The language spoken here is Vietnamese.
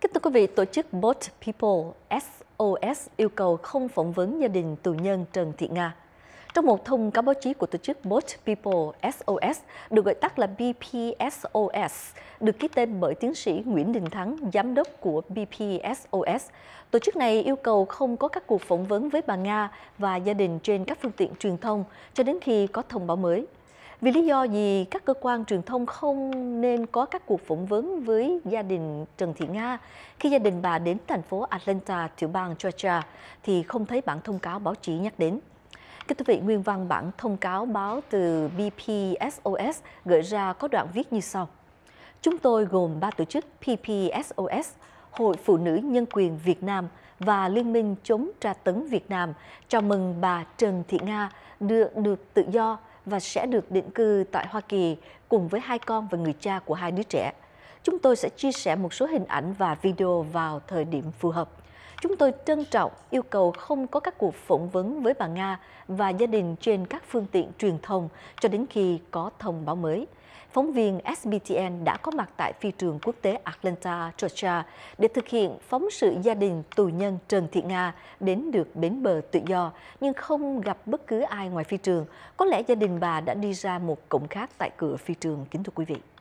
Kính thưa quý vị, tổ chức Boat People SOS yêu cầu không phỏng vấn gia đình tù nhân Trần Thị Nga. Trong một thông cáo báo chí của tổ chức Boat People SOS, được gọi tắt là BPSOS, được ký tên bởi tiến sĩ Nguyễn Đình Thắng, giám đốc của BPSOS. Tổ chức này yêu cầu không có các cuộc phỏng vấn với bà Nga và gia đình trên các phương tiện truyền thông cho đến khi có thông báo mới. Vì lý do gì các cơ quan truyền thông không nên có các cuộc phỏng vấn với gia đình Trần Thị Nga khi gia đình bà đến thành phố Atlanta, tiểu bang Georgia thì không thấy bản thông cáo báo chí nhắc đến. Kính thưa vị, nguyên văn bản thông cáo báo từ BPSOS gửi ra có đoạn viết như sau. Chúng tôi gồm ba tổ chức PPSOS, Hội Phụ Nữ Nhân quyền Việt Nam và Liên minh chống tra tấn Việt Nam chào mừng bà Trần Thị Nga được, được tự do và sẽ được định cư tại Hoa Kỳ cùng với hai con và người cha của hai đứa trẻ. Chúng tôi sẽ chia sẻ một số hình ảnh và video vào thời điểm phù hợp. Chúng tôi trân trọng yêu cầu không có các cuộc phỏng vấn với bà Nga và gia đình trên các phương tiện truyền thông cho đến khi có thông báo mới. Phóng viên SBTN đã có mặt tại phi trường quốc tế Atlanta, Georgia để thực hiện phóng sự gia đình tù nhân Trần Thị Nga đến được bến bờ tự do nhưng không gặp bất cứ ai ngoài phi trường. Có lẽ gia đình bà đã đi ra một cổng khác tại cửa phi trường, kính thưa quý vị.